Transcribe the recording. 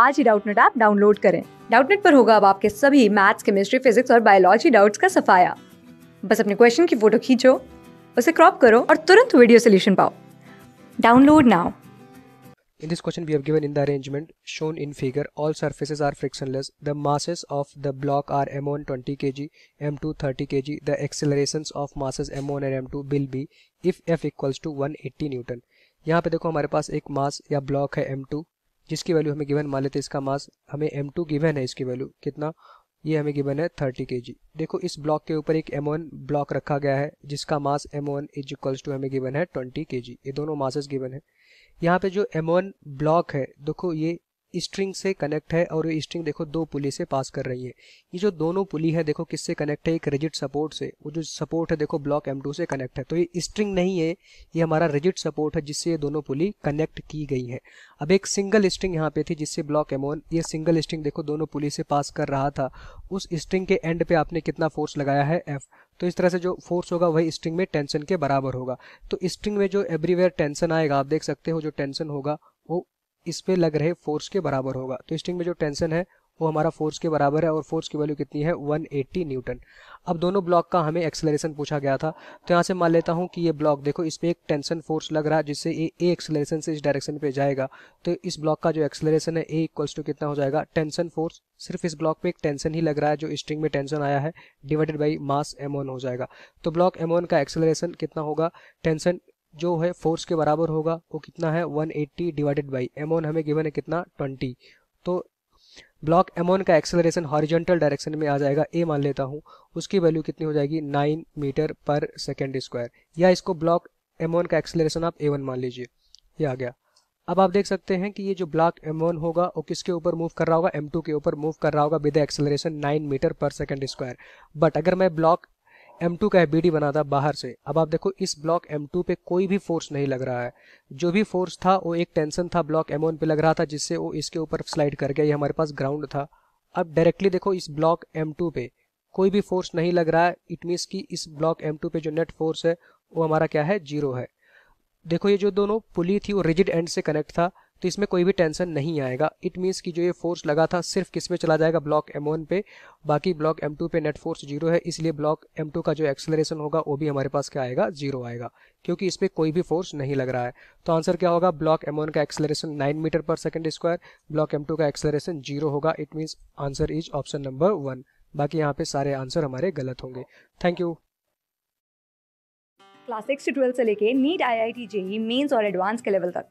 आज ही Doubtnet app download करें डाउटनेट पर होगा अब आपके सभी मैथ्स केमिस्ट्री फिजिक्स और बायोलॉजी डाउट्स का सफाया बस अपने क्वेश्चन की फोटो खींचो उसे क्रॉप करो और तुरंत वीडियो सोल्यूशन पाओ download now In this question we have given in the arrangement shown in figure all surfaces are frictionless. The masses of the block are M1 20 kg, M2 30 kg. The accelerations of masses M1 and M2 will be if F equals to 180 Newton. यहाँ पे देखो हमारे पास एक मास या block है M2 जिसकी value हमें given मान लेते हैं इसका मास हमें एम टू गिवन है इसकी वैल्यू कितना ये हमें गिवन है थर्टी के जी देखो इस ब्लॉक के ऊपर एक एम ब्लॉक रखा गया है जिसका mass M is equals to हमें गिवन है ट्वेंटी के जी ये दोनों मासेस गिवन है यहाँ पे जो एम ब्लॉक है देखो ये स्ट्रिंग से कनेक्ट है और ये स्ट्रिंग देखो दो पुली से पास कर रही है ये जो दोनों पुली है देखो किससे कनेक्ट है एक रिजिट सपोर्ट से वो जो सपोर्ट है देखो ब्लॉक एम टू से कनेक्ट है तो ये स्ट्रिंग नहीं है ये हमारा रिजिट सपोर्ट है जिससे ये दोनों पुली कनेक्ट की गई है अब एक सिंगल स्ट्रिंग यहाँ पे थी जिससे ब्लॉक एम ये सिंगल स्ट्रिंग देखो दोनों पुली से पास कर रहा था उस स्ट्रिंग के एंड पे आपने कितना फोर्स लगाया है एफ तो इस तरह से जो फोर्स होगा वही स्ट्रिंग में टेंशन के बराबर होगा तो स्ट्रिंग में जो एवरीवेयर टेंशन आएगा आप देख सकते हो जो टेंशन होगा वो इस पे लग रहे फोर्स के बराबर होगा तो स्ट्रिंग में जो टेंशन है वो हमारा फोर्स के बराबर है और फोर्स की वैल्यू कितनी है 180 न्यूटन अब दोनों ब्लॉक का हमें एक्सेलरेशन पूछा गया था तो यहाँ से मान लेता हूँ कि ये ब्लॉक देखो इस पर एक टेंशन फोर्स लग रहा है जिससे ये ए एक्सेलरेशन से इस डायरेक्शन पे जाएगा तो इस ब्लॉक का जो एक्सेलरेशन है ए इक्वल्स टू कितना हो जाएगा टेंशन फोर्स सिर्फ इस ब्लॉक पे एक टेंशन ही लग रहा है जो स्ट्रिंग में टेंशन आया है डिवाइडेड बाई मास एम हो जाएगा तो ब्लॉक एम का एक्सेलरेशन कितना होगा टेंशन जो है फोर्स के बराबर होगा वो कितना है 180 डिवाइडेड बाई एमोन हमें गिवन है कितना 20 तो ब्लॉक एमोन का एक्सेलरेशन हॉरिजेंटल डायरेक्शन में आ जाएगा ए मान लेता हूँ उसकी वैल्यू कितनी हो जाएगी 9 मीटर पर सेकेंड स्क्वायर या इसको ब्लॉक एमोन का एक्सेलरेशन आप ए मान लीजिए ये आ गया अब आप देख सकते हैं कि ये जो ब्लॉक एम वन होगा वो किसके ऊपर मूव कर रहा होगा एम टू के ऊपर मूव कर रहा होगा with acceleration nine metre per second square but अगर मैं ब्लॉक M2 का एफ बना था बाहर से अब आप देखो इस ब्लॉक M2 पे कोई भी फोर्स नहीं लग रहा है जो भी फोर्स था वो एक टेंशन था ब्लॉक M1 पे लग रहा था जिससे वो इसके ऊपर स्लाइड कर गया ये हमारे पास ग्राउंड था अब डायरेक्टली देखो इस ब्लॉक M2 पे कोई भी फोर्स नहीं लग रहा है इट मीन्स कि इस ब्लॉक एम पे जो नेट फोर्स है वो हमारा क्या है जीरो है देखो ये जो दोनों पुली थी वो रिजिड एंड से कनेक्ट था तो इसमें कोई भी टेंशन नहीं आएगा इट मीन्स कि जो ये फोर्स लगा था सिर्फ किस में चला जाएगा ब्लॉक M1 पे बाकी ब्लॉक M2 पे नेट फोर्स जीरो है इसलिए ब्लॉक M2 का जो एक्सेलरेशन होगा वो भी हमारे पास क्या आएगा जीरो आएगा क्योंकि इस पर कोई भी फोर्स नहीं लग रहा है तो आंसर क्या होगा ब्लॉक एम का acceleration nine metre per second square block M का एक्सेलरेशन जीरो होगा it means answer is option number one बाकी यहाँ पे सारे आंसर हमारे गलत होंगे थैंक यू क्लास सिक्स से लेके NEET I I T JEE mains और एडवांस के लेवल तक